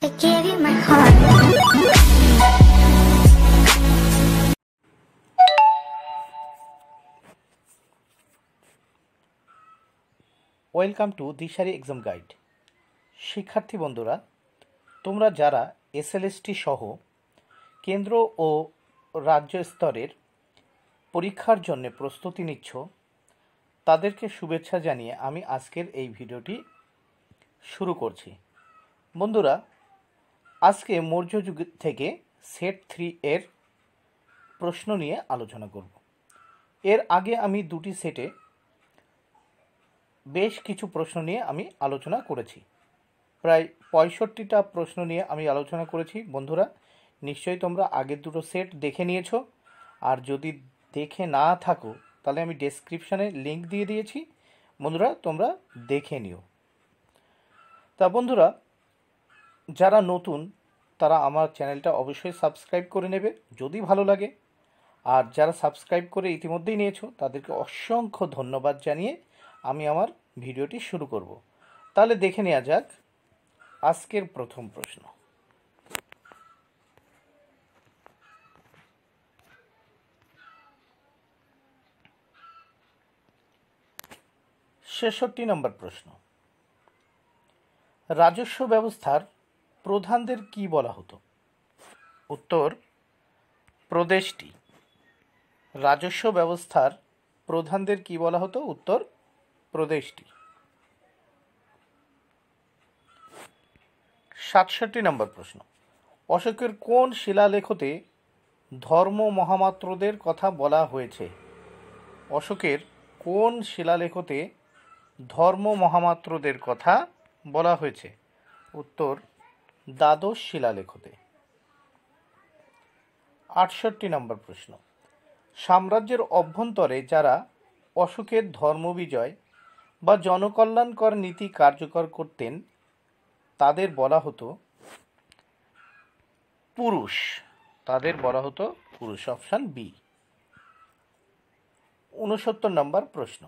welcome to Dishari exam guide শিক্ষার্থী বন্ধুরা তোমরা যারা এসএলএসটি সহ কেন্দ্র ও রাজ্য স্তরের পরীক্ষার জন্য প্রস্তুতি নিচ্ছ তাদেরকে শুভেচ্ছা জানিয়ে আমি আজকের এই ভিডিওটি শুরু করছি বন্ধুরা আজকে মৌর্য যুগ থেকে সেট থ্রি এর প্রশ্ন নিয়ে আলোচনা করব এর আগে আমি দুটি সেটে বেশ কিছু প্রশ্ন নিয়ে আমি আলোচনা করেছি প্রায় পঁয়ষট্টিটা প্রশ্ন নিয়ে আমি আলোচনা করেছি বন্ধুরা নিশ্চয়ই তোমরা আগের দুটো সেট দেখে নিয়েছ আর যদি দেখে না থাকো তাহলে আমি ডেসক্রিপশানে লিঙ্ক দিয়ে দিয়েছি বন্ধুরা তোমরা দেখে নিও তা বন্ধুরা যারা নতুন তারা আমার চ্যানেলটা অবশ্যই সাবস্ক্রাইব করে নেবে যদি ভালো লাগে আর যারা সাবস্ক্রাইব করে ইতিমধ্যেই নিয়েছো তাদেরকে অসংখ্য ধন্যবাদ জানিয়ে আমি আমার ভিডিওটি শুরু করব তাহলে দেখে নেওয়া যাক আজকের প্রথম প্রশ্ন ছেষট্টি নম্বর প্রশ্ন রাজস্ব ব্যবস্থার প্রধানদের কি বলা হতো উত্তর প্রদেশটি রাজস্ব ব্যবস্থার প্রধানদের কি বলা হতো উত্তর প্রদেশটি সাতষট্টি নম্বর প্রশ্ন অশোকের কোন শিলালেখতে ধর্ম মহামাত্রদের কথা বলা হয়েছে অশোকের কোন শিলালেখতে ধর্ম মহামাত্রদের কথা বলা হয়েছে উত্তর দ্বাদশ শিলালেখতে আটষট্টি নম্বর প্রশ্ন সাম্রাজ্যের অভ্যন্তরে যারা অশোকের ধর্মবিজয় বা জনকল্যাণকর নীতি কার্যকর করতেন তাদের বলা হতো পুরুষ তাদের বলা হতো পুরুষ অপশান বি উনসত্তর নম্বর প্রশ্ন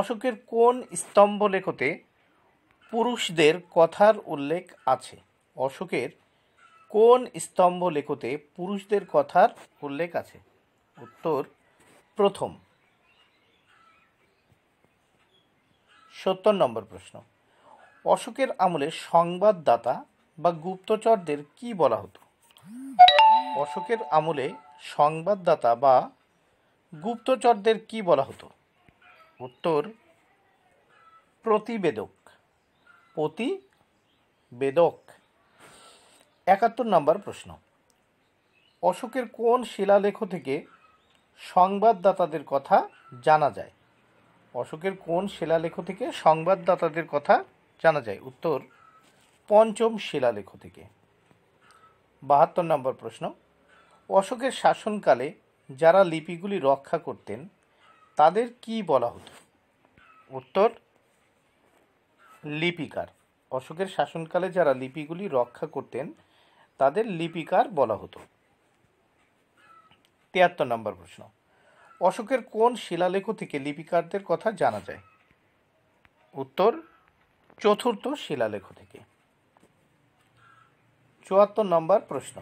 অশোকের কোন স্তম্ভ লেখতে পুরুষদের কথার উল্লেখ আছে অশোকের কোন স্তম্ভ লেখতে পুরুষদের কথার উল্লেখ আছে উত্তর প্রথম সত্তর নম্বর প্রশ্ন অশোকের আমলে সংবাদদাতা বা গুপ্তচরদের কি বলা হতো অশোকের আমলে সংবাদদাতা বা গুপ্তচরদের কি বলা হতো উত্তর প্রতিবেদক প্রতিবেদক একাত্তর নম্বর প্রশ্ন অশোকের কোন শিলালেখ থেকে সংবাদদাতাদের কথা জানা যায় অশোকের কোন শিলালেখ থেকে সংবাদদাতাদের কথা জানা যায় উত্তর পঞ্চম শিলালেখ থেকে বাহাত্তর নম্বর প্রশ্ন অশোকের শাসনকালে যারা লিপিগুলি রক্ষা করতেন তাদের কি বলা হতো উত্তর লিপিকার অশোকের শাসনকালে যারা লিপিগুলি রক্ষা করতেন তাদের লিপিকার বলা হতো তিয়াত্তর নম্বর প্রশ্ন অশোকের কোন শিলালেখ থেকে লিপিকারদের কথা জানা যায় উত্তর চতুর্থ শিলালেখ থেকে চুয়াত্তর নম্বর প্রশ্ন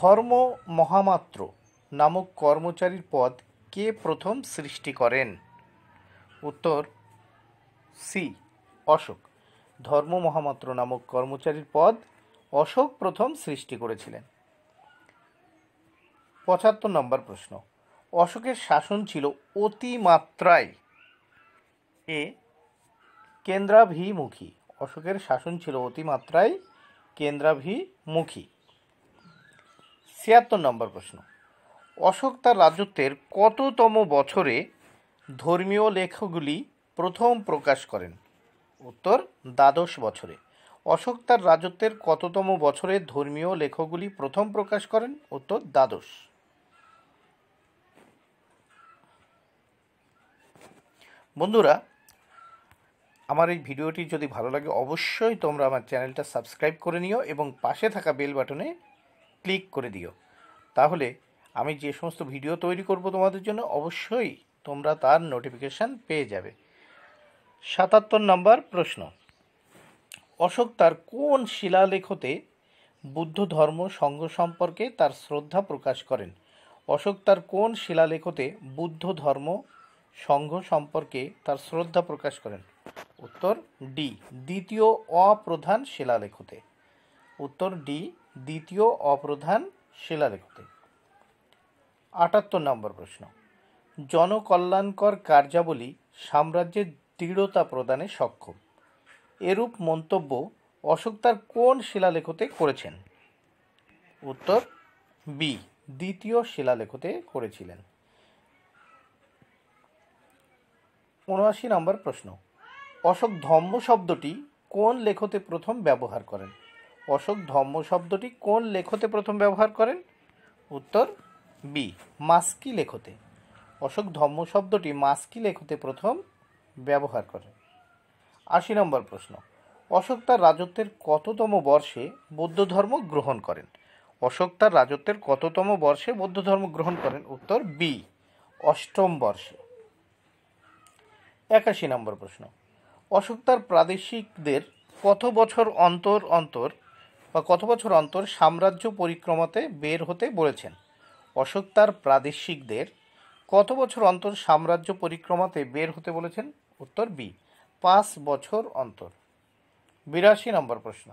ধর্ম মহামাত্র নামক কর্মচারীর পদ কে প্রথম সৃষ্টি করেন উত্তর সি অশোক ধর্ম মহামাত্র নামক কর্মচারীর পদ অশোক প্রথম সৃষ্টি করেছিলেন পঁচাত্তর নম্বর প্রশ্ন অশোকের শাসন ছিল অতিমাত্রায় এ কেন্দ্রাভিমুখী অশোকের শাসন ছিল অতিমাত্রায় কেন্দ্রাভিমুখী ছিয়াত্তর নম্বর প্রশ্ন অশোক তার রাজত্বের কততম বছরে ধর্মীয় লেখগুলি প্রথম প্রকাশ করেন উত্তর দ্বাদশ বছরে অশোক তার রাজত্বের কততম বছরে ধর্মীয় লেখগুলি প্রথম প্রকাশ করেন উত্তর দ্বাদশ বন্ধুরা আমার এই ভিডিওটি যদি ভালো লাগে অবশ্যই তোমরা আমার চ্যানেলটা সাবস্ক্রাইব করে নিও এবং পাশে থাকা বেল বাটনে ক্লিক করে দিও তাহলে আমি যে সমস্ত ভিডিও তৈরি করব তোমাদের জন্য অবশ্যই তোমরা তার নোটিফিকেশান পেয়ে যাবে সাতাত্তর নম্বর প্রশ্ন অশোক তার কোন শিলালেখতে বুদ্ধ ধর্ম সংঘ সম্পর্কে তার শ্রদ্ধা প্রকাশ করেন অশোক তার কোন শিলালেখতে বুদ্ধ ধর্ম সংঘ সম্পর্কে তার শ্রদ্ধা প্রকাশ করেন উত্তর ডি দ্বিতীয় অপ্রধান শিলালেখতে উত্তর ডি দ্বিতীয় অপ্রধান শিলালেখতে আটাত্তর নম্বর প্রশ্ন জনকল্যাণকর কার্যাবলী সাম্রাজ্যের দৃঢ়তা প্রদানে সক্ষম এরূপ মন্তব্য অশোক তার কোন শিলালেখতে করেছেন উত্তর বি দ্বিতীয় শিলালেখতে করেছিলেন উনআশি নম্বর প্রশ্ন অশোক ধম্ম শব্দটি কোন লেখতে প্রথম ব্যবহার করেন অশোক ধম্ম শব্দটি কোন লেখতে প্রথম ব্যবহার করেন উত্তর বি মাস্কি লেখতে অশোক ধম্ম শব্দটি মাস্কি লেখতে প্রথম ব্যবহার করেন আশি নম্বর প্রশ্ন অশোক তার রাজত্বের কততম বর্ষে বৌদ্ধ ধর্ম গ্রহণ করেন অশোক তার রাজত্বের কততম বর্ষে বৌদ্ধ ধর্ম গ্রহণ করেন উত্তর বি অষ্টম বর্ষে একাশি নম্বর প্রশ্ন অশোক তার প্রাদেশিকদের কত বছর অন্তর অন্তর বা কত বছর অন্তর সাম্রাজ্য পরিক্রমাতে বের হতে বলেছেন অশোক তার প্রাদেশিকদের কত বছর অন্তর সাম্রাজ্য পরিক্রমাতে বের হতে বলেছেন উত্তর বি পাঁচ বছর অন্তর বিরাশি নম্বর প্রশ্ন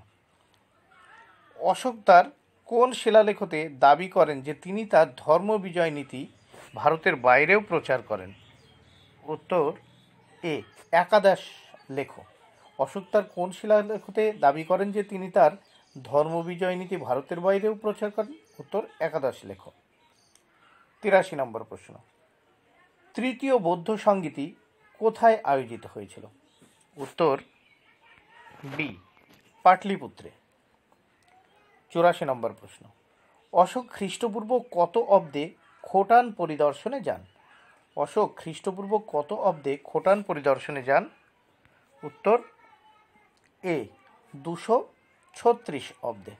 অশোক তার কোন শিলালেখতে দাবি করেন যে তিনি তার ধর্ম বিজয় নীতি ভারতের বাইরেও প্রচার করেন উত্তর এ একাদশ লেখ অশোক তার কোন শিলালেখতে দাবি করেন যে তিনি তার ধর্ম বিজয় নীতি ভারতের বাইরেও প্রচার করেন উত্তর একাদশ লেখ তিরাশি নম্বর প্রশ্ন তৃতীয় বৌদ্ধ সংগীতি কোথায় আয়োজিত হয়েছিল উত্তর বি পাটলিপুত্রে চুরাশি নম্বর প্রশ্ন অশোক খ্রিস্টপূর্ব কত অব্দে খোটান পরিদর্শনে যান অশোক খ্রিস্টপূর্ব কত অব্দে খোটান পরিদর্শনে যান উত্তর এ দুশো ছত্রিশ অব্দে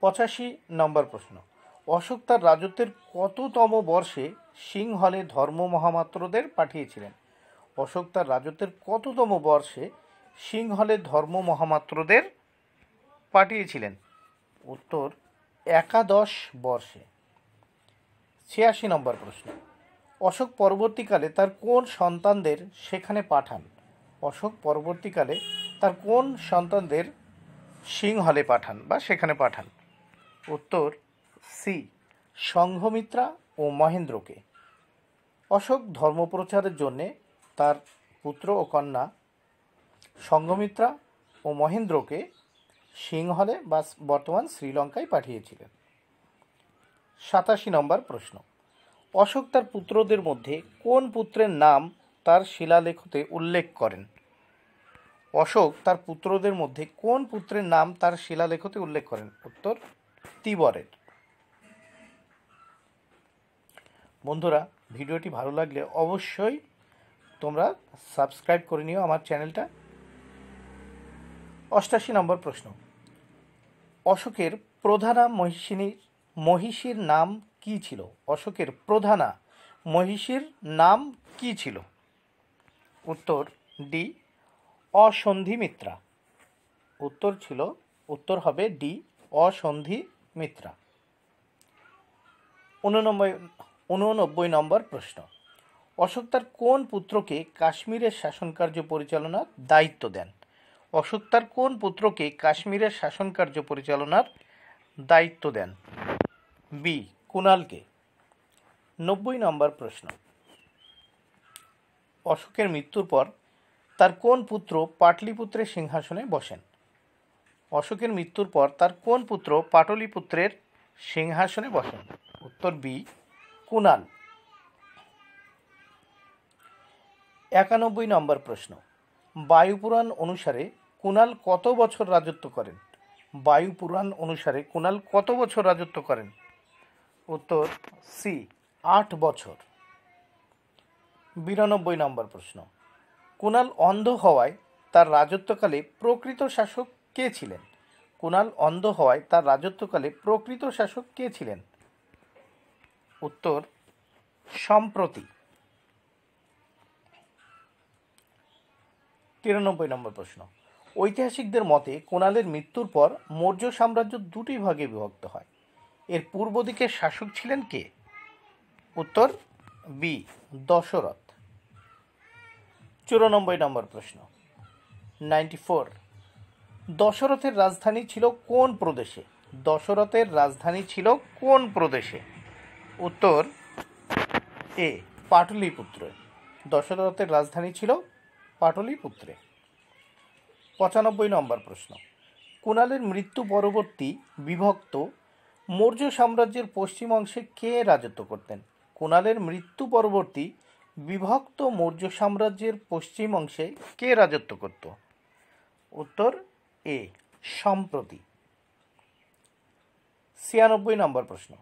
পঁচাশি নম্বর প্রশ্ন অশোক তার রাজত্বের কততম বর্ষে সিংহলে ধর্ম মহামাত্রদের পাঠিয়েছিলেন অশোক তার রাজত্বের কততম বর্ষে সিংহলে ধর্ম মহামাত্রদের পাঠিয়েছিলেন উত্তর একাদশ বর্ষে ছিয়াশি নম্বর প্রশ্ন অশোক পরবর্তীকালে তার কোন সন্তানদের সেখানে পাঠান অশোক পরবর্তীকালে তার কোন সন্তানদের সিংহলে পাঠান বা সেখানে পাঠান উত্তর সি সংঘমিত্রা ও মহেন্দ্রকে অশোক ধর্মপ্রচারের জন্যে তার পুত্র ও কন্যা সংঘমিত্রা ও মহেন্দ্রকে সিংহলে বা বর্তমান শ্রীলঙ্কায় পাঠিয়েছিলেন সাতাশি নম্বর প্রশ্ন অশোক তার পুত্রদের মধ্যে কোন পুত্রের নাম তার শিলালেখতে উল্লেখ করেন অশোক তার পুত্রদের মধ্যে কোন পুত্রের নাম তার শিলালেখতে উল্লেখ করেন উত্তর তিবরের বন্ধুরা ভিডিওটি ভালো লাগলে অবশ্যই তোমরা সাবস্ক্রাইব করে নিও আমার চ্যানেলটা অষ্টাশি নম্বর প্রশ্ন অশোকের প্রধানা মহিষিনীর মহিষীর নাম কি ছিল অশোকের প্রধানা মহিষীর নাম কি ছিল উত্তর ডি অসন্ধিমিত্রা উত্তর ছিল উত্তর হবে ডি অসন্ধি মিত্রা উননব্বই উননব্বই নম্বর প্রশ্ন অশোক তার কোন পুত্রকে কাশ্মীরের শাসনকার্য পরিচালনার দায়িত্ব দেন অশোক তার কোন পুত্রকে কাশ্মীরের শাসনকার্য পরিচালনার দায়িত্ব দেন বি কুণালকে নব্বই নম্বর প্রশ্ন অশোকের মৃত্যুর পর তার কোন পুত্র পাটলিপুত্রের সিংহাসনে বসেন অশোকের মৃত্যুর পর তার কোন পুত্র পাটলিপুত্রের সিংহাসনে বসেন উত্তর বি কুনান একানব্বই নম্বর প্রশ্ন বায়ুপুরাণ অনুসারে কুনাল কত বছর রাজত্ব করেন বায়ুপুরাণ অনুসারে কুনাল কত বছর রাজত্ব করেন উত্তর সি আট বছর বিরানব্বই নম্বর প্রশ্ন কুনাল অন্ধ হওয়ায় তার রাজত্বকালে প্রকৃত শাসক কে ছিলেন কুনাল অন্ধ হওয়ায় তার রাজত্বকালে প্রকৃত শাসক কে ছিলেন উত্তর সম্প্রতি তিরানব্বই নম্বর প্রশ্ন ঐতিহাসিকদের মতে কোণালের মৃত্যুর পর মৌর্য সাম্রাজ্য দুটি ভাগে বিভক্ত হয় এর পূর্ব দিকের শাসক ছিলেন কে উত্তর বি দশরথ চুরানব্বই নম্বর প্রশ্ন নাইনটি ফোর দশরথের রাজধানী ছিল কোন প্রদেশে দশরথের রাজধানী ছিল কোন প্রদেশে উত্তর এ পাটলিপুত্র দশরথের রাজধানী ছিল পাটলিপুত্রে পঁচানব্বই নম্বর প্রশ্ন কুণালের মৃত্যু পরবর্তী বিভক্ত মৌর্য সাম্রাজ্যের পশ্চিম অংশে কে রাজত্ব করতেন কুণালের মৃত্যু পরবর্তী বিভক্ত মৌর্য সাম্রাজ্যের পশ্চিম অংশে কে রাজত্ব করত উত্তর এ সম্প্রতি ছিয়ানব্বই নম্বর প্রশ্ন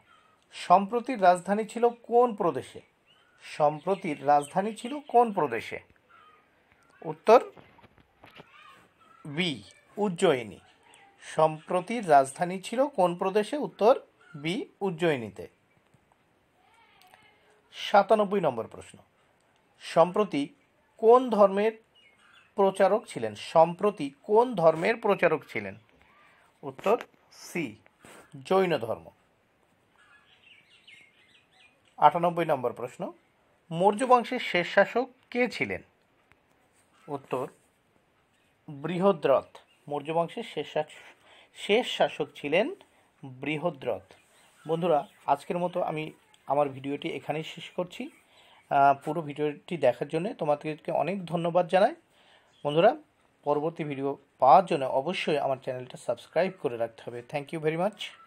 সম্প্রতির রাজধানী ছিল কোন প্রদেশে সম্প্রতির রাজধানী ছিল কোন প্রদেশে উত্তর বি উজ্জয়িনী সম্প্রতির রাজধানী ছিল কোন প্রদেশে উত্তর বি উজ্জয়িনীতে সাতানব্বই নম্বর প্রশ্ন সম্প্রতি কোন ধর্মের প্রচারক ছিলেন সম্প্রতি কোন ধর্মের প্রচারক ছিলেন উত্তর সি জৈন ধর্ম আটানব্বই নম্বর প্রশ্ন মৌর্য বংশের শেষ শাসক কে ছিলেন উত্তর বৃহদ্রথ মৌর্য বংশের শেষ শেষ শাসক ছিলেন বৃহদ্রথ বন্ধুরা আজকের মতো আমি আমার ভিডিওটি এখানেই শেষ করছি পুরো ভিডিওটি দেখার জন্য তোমাদেরকে অনেক ধন্যবাদ জানাই বন্ধুরা পরবর্তী ভিডিও পাওয়ার জন্য অবশ্যই আমার চ্যানেলটা সাবস্ক্রাইব করে রাখতে হবে থ্যাংক ইউ ভেরি মাচ